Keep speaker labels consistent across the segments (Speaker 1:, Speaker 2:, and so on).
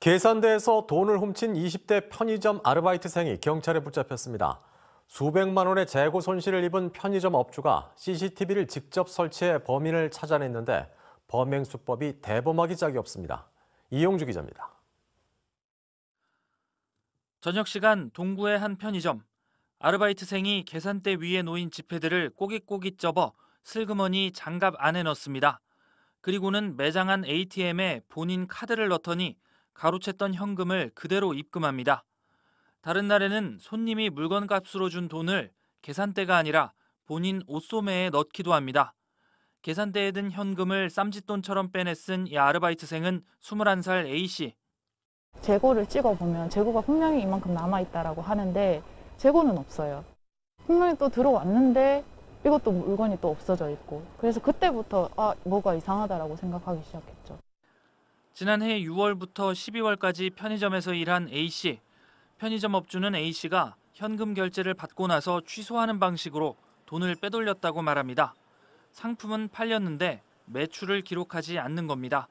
Speaker 1: 계산대에서 돈을 훔친 20대 편의점 아르바이트생이 경찰에 붙잡혔습니다. 수백만 원의 재고 손실을 입은 편의점 업주가 CCTV를 직접 설치해 범인을 찾아냈는데 범행 수법이 대범하기 짝이 없습니다. 이용주 기자입니다.
Speaker 2: 저녁 시간 동구의 한 편의점. 아르바이트생이 계산대 위에 놓인 지폐들을 꼬깃꼬깃 접어 슬그머니 장갑 안에 넣습니다. 그리고는 매장 한 ATM에 본인 카드를 넣더니 가로챘던 현금을 그대로 입금합니다. 다른 날에는 손님이 물건값으로 준 돈을 계산대가 아니라 본인 옷소매에 넣기도 합니다. 계산대에 든 현금을 쌈짓돈처럼 빼내쓴 이 아르바이트생은 21살 A씨.
Speaker 3: 재고를 찍어보면 재고가 분명히 이만큼 남아있다라고 하는데 재고는 없어요. 분명히 또 들어왔는데 이것도 물건이 또 없어져 있고 그래서 그때부터 아 뭐가 이상하다라고 생각하기 시작했죠.
Speaker 2: 지난해 6월부터 12월까지 편의점에서 일한 A씨. 편의점 업주는 A씨가 현금 결제를 받고 나서 취소하는 방식으로 돈을 빼돌렸다고 말합니다. 상품은 팔렸는데 매출을 기록하지 않는 겁니다.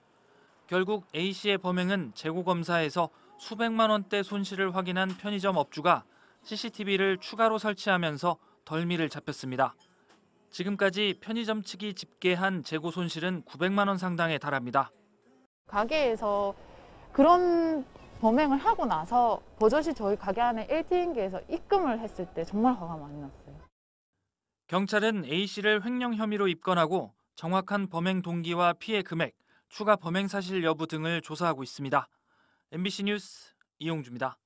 Speaker 2: 결국 A씨의 범행은 재고검사에서 수백만 원대 손실을 확인한 편의점 업주가 CCTV를 추가로 설치하면서 덜미를 잡혔습니다. 지금까지 편의점 측이 집계한 재고 손실은 900만 원 상당에 달합니다.
Speaker 3: 가게에서 그런 범행을 하고 나서 버젓이 저희 가게 안에 LT인계에서 입금을 했을 때 정말 화가 많이 났어요.
Speaker 2: 경찰은 A씨를 횡령 혐의로 입건하고 정확한 범행 동기와 피해 금액, 추가 범행 사실 여부 등을 조사하고 있습니다. MBC 뉴스 이용주입니다.